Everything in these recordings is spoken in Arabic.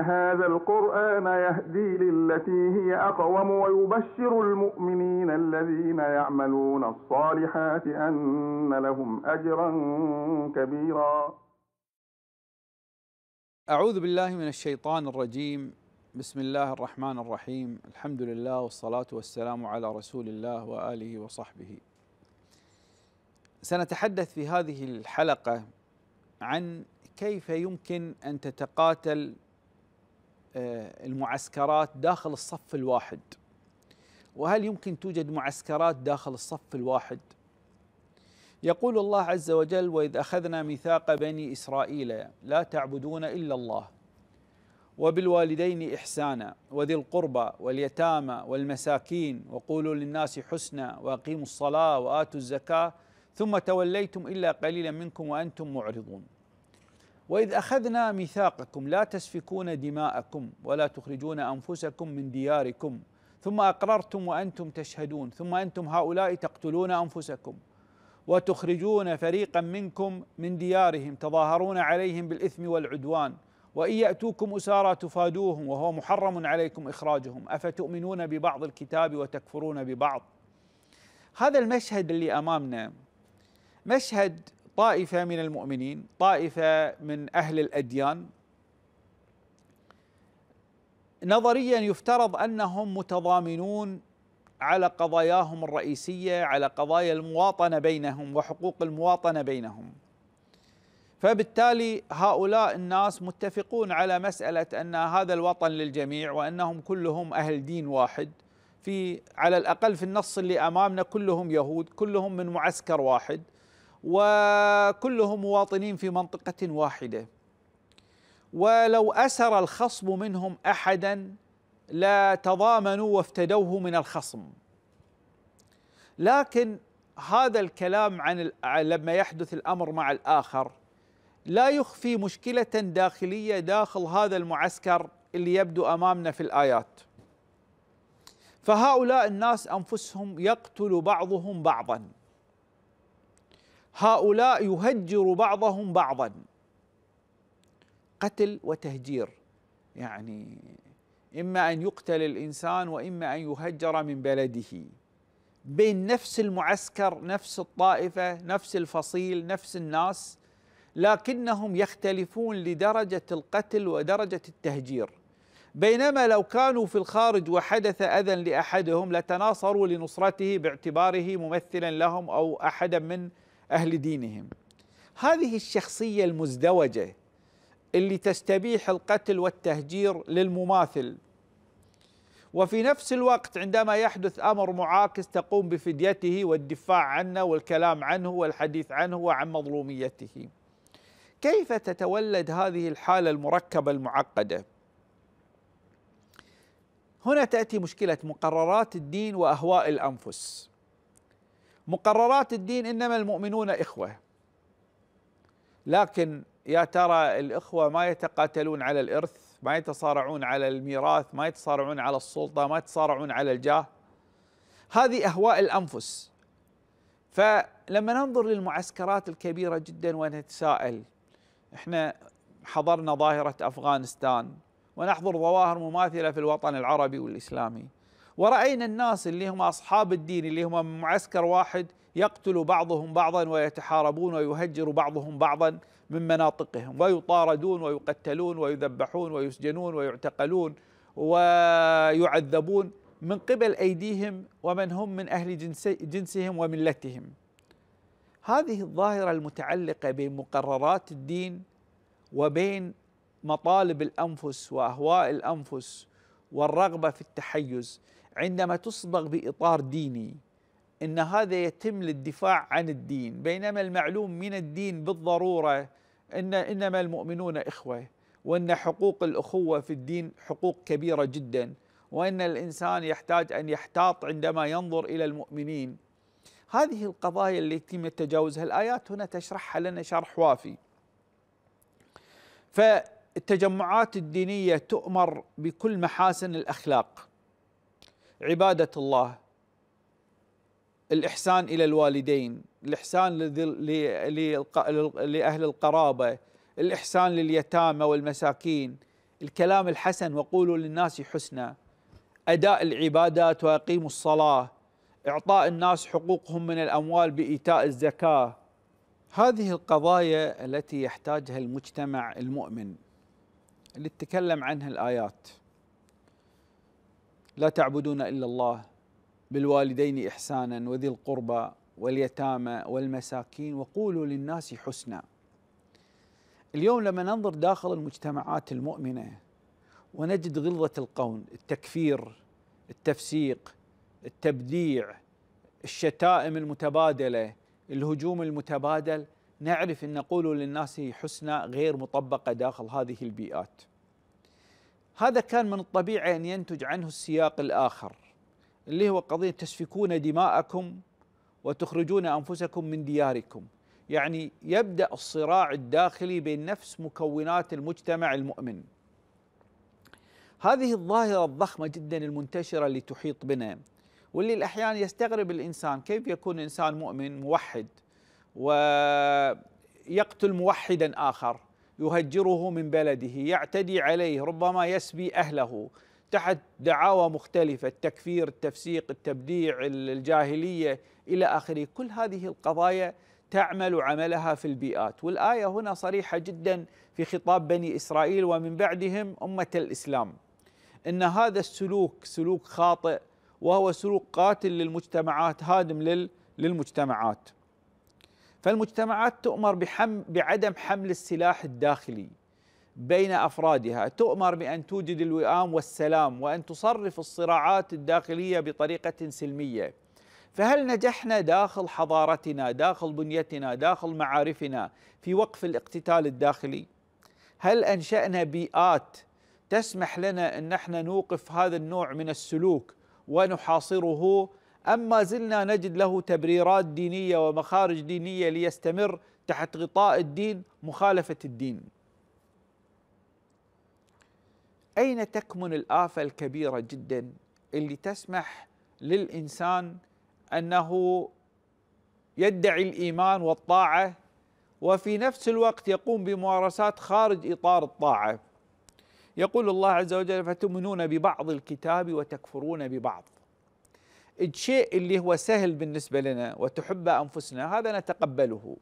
هذا القرآن يهدي للتي هي أقوم ويبشر المؤمنين الذين يعملون الصالحات أن لهم أجرا كبيرا أعوذ بالله من الشيطان الرجيم بسم الله الرحمن الرحيم الحمد لله والصلاة والسلام على رسول الله وآله وصحبه سنتحدث في هذه الحلقة عن كيف يمكن أن تتقاتل آه، المعسكرات داخل الصف الواحد وهل يمكن توجد معسكرات داخل الصف الواحد يقول الله عز وجل واذ اخذنا ميثاق بني اسرائيل لا تعبدون الا الله وبالوالدين احسانا وذي القربى واليتامى والمساكين وقولوا للناس حسنا واقيموا الصلاه واتوا الزكاه ثم توليتم الا قليلا منكم وانتم معرضون واذ اخذنا ميثاقكم لا تسفكون دماءكم ولا تخرجون انفسكم من دياركم ثم اقررتم وانتم تشهدون ثم انتم هؤلاء تقتلون انفسكم وتخرجون فريقا منكم من ديارهم تظاهرون عليهم بالاثم والعدوان وان ياتوكم اسارى تفادوهم وهو محرم عليكم اخراجهم افتؤمنون ببعض الكتاب وتكفرون ببعض هذا المشهد اللي امامنا مشهد طائفه من المؤمنين طائفه من اهل الاديان نظريا يفترض انهم متضامنون على قضاياهم الرئيسيه على قضايا المواطنه بينهم وحقوق المواطنه بينهم فبالتالي هؤلاء الناس متفقون على مساله ان هذا الوطن للجميع وانهم كلهم اهل دين واحد في على الاقل في النص اللي امامنا كلهم يهود كلهم من معسكر واحد وكلهم مواطنين في منطقة واحدة ولو أسر الخصم منهم أحدا لا تضامنوا وافتدوه من الخصم لكن هذا الكلام عن لما يحدث الأمر مع الآخر لا يخفي مشكلة داخلية داخل هذا المعسكر اللي يبدو أمامنا في الآيات فهؤلاء الناس أنفسهم يقتل بعضهم بعضاً هؤلاء يهجر بعضهم بعضا قتل وتهجير يعني اما ان يقتل الانسان واما ان يهجر من بلده بين نفس المعسكر نفس الطائفه نفس الفصيل نفس الناس لكنهم يختلفون لدرجه القتل ودرجه التهجير بينما لو كانوا في الخارج وحدث اذى لاحدهم لتناصروا لنصرته باعتباره ممثلا لهم او احدا من أهل دينهم هذه الشخصية المزدوجة اللي تستبيح القتل والتهجير للمماثل وفي نفس الوقت عندما يحدث أمر معاكس تقوم بفديته والدفاع عنه والكلام عنه والحديث عنه وعن مظلوميته كيف تتولد هذه الحالة المركبة المعقدة هنا تأتي مشكلة مقررات الدين وأهواء الأنفس مقررات الدين انما المؤمنون اخوه لكن يا ترى الاخوه ما يتقاتلون على الارث ما يتصارعون على الميراث ما يتصارعون على السلطه ما يتصارعون على الجاه هذه اهواء الانفس فلما ننظر للمعسكرات الكبيره جدا ونتساءل احنا حضرنا ظاهره افغانستان ونحضر ظواهر مماثله في الوطن العربي والاسلامي ورأينا الناس اللي هم أصحاب الدين اللي هم من معسكر واحد يقتل بعضهم بعضا ويتحاربون ويهجر بعضهم بعضا من مناطقهم ويطاردون ويقتلون ويذبحون ويسجنون ويعتقلون ويعذبون من قبل أيديهم ومن هم من أهل جنسهم وملتهم هذه الظاهرة المتعلقة بين مقررات الدين وبين مطالب الأنفس وأهواء الأنفس والرغبة في التحيز عندما تصبغ باطار ديني ان هذا يتم للدفاع عن الدين بينما المعلوم من الدين بالضروره ان انما المؤمنون اخوه وان حقوق الاخوه في الدين حقوق كبيره جدا وان الانسان يحتاج ان يحتاط عندما ينظر الى المؤمنين هذه القضايا التي يتم تجاوزها الايات هنا تشرحها لنا شرح وافي فالتجمعات الدينيه تؤمر بكل محاسن الاخلاق عباده الله الاحسان الى الوالدين الاحسان لاهل القرابه الاحسان لليتامى والمساكين الكلام الحسن وقولوا للناس حسنا اداء العبادات واقيموا الصلاه اعطاء الناس حقوقهم من الاموال بايتاء الزكاه هذه القضايا التي يحتاجها المجتمع المؤمن اللي تتكلم عنها الايات لا تعبدون الا الله بالوالدين احسانا وذي القربى واليتامى والمساكين وقولوا للناس حسنا اليوم لما ننظر داخل المجتمعات المؤمنه ونجد غلظه القول التكفير التفسيق التبديع الشتائم المتبادله الهجوم المتبادل نعرف ان قولوا للناس حسنى غير مطبقه داخل هذه البيئات هذا كان من الطبيعي ان ينتج عنه السياق الاخر اللي هو قضيه تسفكون دماءكم وتخرجون انفسكم من دياركم يعني يبدا الصراع الداخلي بين نفس مكونات المجتمع المؤمن هذه الظاهره الضخمه جدا المنتشره اللي تحيط بنا واللي احيانا يستغرب الانسان كيف يكون انسان مؤمن موحد ويقتل موحدا اخر يهجره من بلده يعتدي عليه ربما يسبي أهله تحت دعاوى مختلفة التكفير التفسيق التبديع الجاهلية إلى آخره كل هذه القضايا تعمل عملها في البيئات والآية هنا صريحة جدا في خطاب بني إسرائيل ومن بعدهم أمة الإسلام ان هذا السلوك سلوك خاطئ وهو سلوك قاتل للمجتمعات هادم للمجتمعات فالمجتمعات تؤمر بحم بعدم حمل السلاح الداخلي بين افرادها، تؤمر بان توجد الوئام والسلام وان تصرف الصراعات الداخليه بطريقه سلميه. فهل نجحنا داخل حضارتنا، داخل بنيتنا، داخل معارفنا في وقف الاقتتال الداخلي؟ هل انشانا بيئات تسمح لنا ان احنا نوقف هذا النوع من السلوك ونحاصره أما زلنا نجد له تبريرات دينية ومخارج دينية ليستمر تحت غطاء الدين مخالفة الدين أين تكمن الآفة الكبيرة جدا اللي تسمح للإنسان أنه يدعي الإيمان والطاعة وفي نفس الوقت يقوم بممارسات خارج إطار الطاعة يقول الله عز وجل فتؤمنون ببعض الكتاب وتكفرون ببعض الشيء اللي هو سهل بالنسبة لنا وتحب أنفسنا هذا نتقبله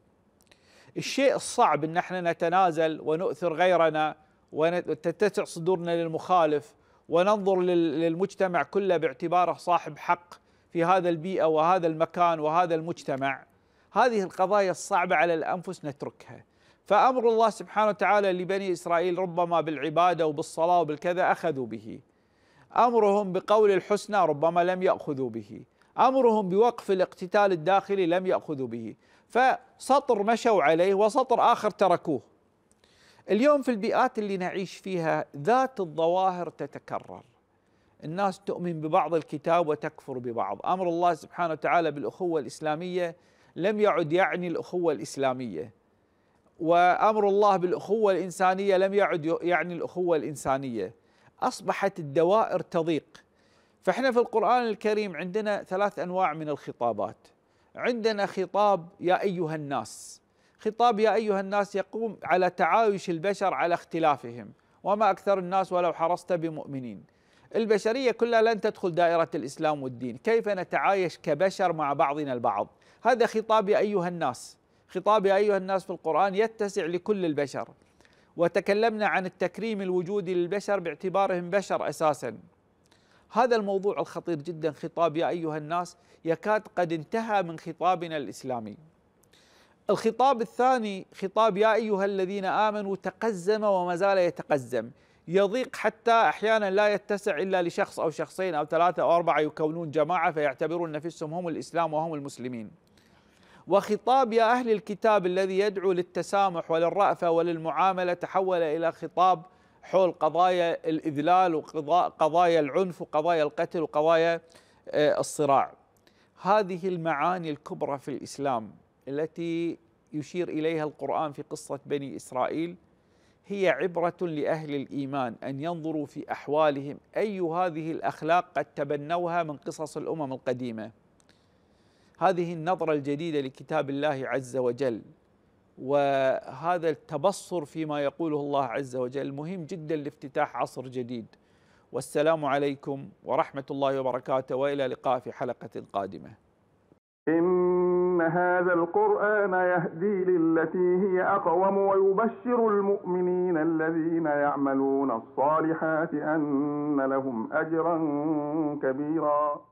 الشيء الصعب أن احنا نتنازل ونؤثر غيرنا وتتسع صدورنا للمخالف وننظر للمجتمع كله باعتباره صاحب حق في هذا البيئة وهذا المكان وهذا المجتمع هذه القضايا الصعبة على الأنفس نتركها فأمر الله سبحانه وتعالى لبني إسرائيل ربما بالعبادة وبالصلاة وبالكذا أخذوا به امرهم بقول الحسنى ربما لم ياخذوا به امرهم بوقف الاقتتال الداخلي لم ياخذوا به فسطر مشوا عليه وسطر اخر تركوه اليوم في البيئات اللي نعيش فيها ذات الظواهر تتكرر الناس تؤمن ببعض الكتاب وتكفر ببعض امر الله سبحانه وتعالى بالاخوه الاسلاميه لم يعد يعني الاخوه الاسلاميه وامر الله بالاخوه الانسانيه لم يعد يعني الاخوه الانسانيه اصبحت الدوائر تضيق فاحنا في القران الكريم عندنا ثلاث انواع من الخطابات عندنا خطاب يا ايها الناس خطاب يا ايها الناس يقوم على تعايش البشر على اختلافهم وما اكثر الناس ولو حرصت بمؤمنين البشريه كلها لن تدخل دائره الاسلام والدين كيف نتعايش كبشر مع بعضنا البعض هذا خطاب يا ايها الناس خطاب يا ايها الناس في القران يتسع لكل البشر وتكلمنا عن التكريم الوجودي للبشر باعتبارهم بشر اساسا هذا الموضوع الخطير جدا خطاب يا ايها الناس يكاد قد انتهى من خطابنا الاسلامي الخطاب الثاني خطاب يا ايها الذين امنوا تقزم وما زال يتقزم يضيق حتى احيانا لا يتسع الا لشخص او شخصين او ثلاثه او اربعه يكونون جماعه فيعتبرون نفسهم هم الاسلام وهم المسلمين وخطاب يا أهل الكتاب الذي يدعو للتسامح وللرأفة وللمعاملة تحول إلى خطاب حول قضايا الإذلال وقضايا العنف وقضايا القتل وقضايا آه، الصراع هذه المعاني الكبرى في الإسلام التي يشير إليها القرآن في قصة بني إسرائيل هي عبرة لأهل الإيمان أن ينظروا في أحوالهم أي هذه الأخلاق قد تبنوها من قصص الأمم القديمة هذه النظره الجديده لكتاب الله عز وجل وهذا التبصر فيما يقوله الله عز وجل مهم جدا لافتتاح عصر جديد والسلام عليكم ورحمه الله وبركاته والى لقاء في حلقه قادمه. إن هذا القرآن يهدي للتي هي أقوم ويبشر المؤمنين الذين يعملون الصالحات أن لهم أجرا كبيرا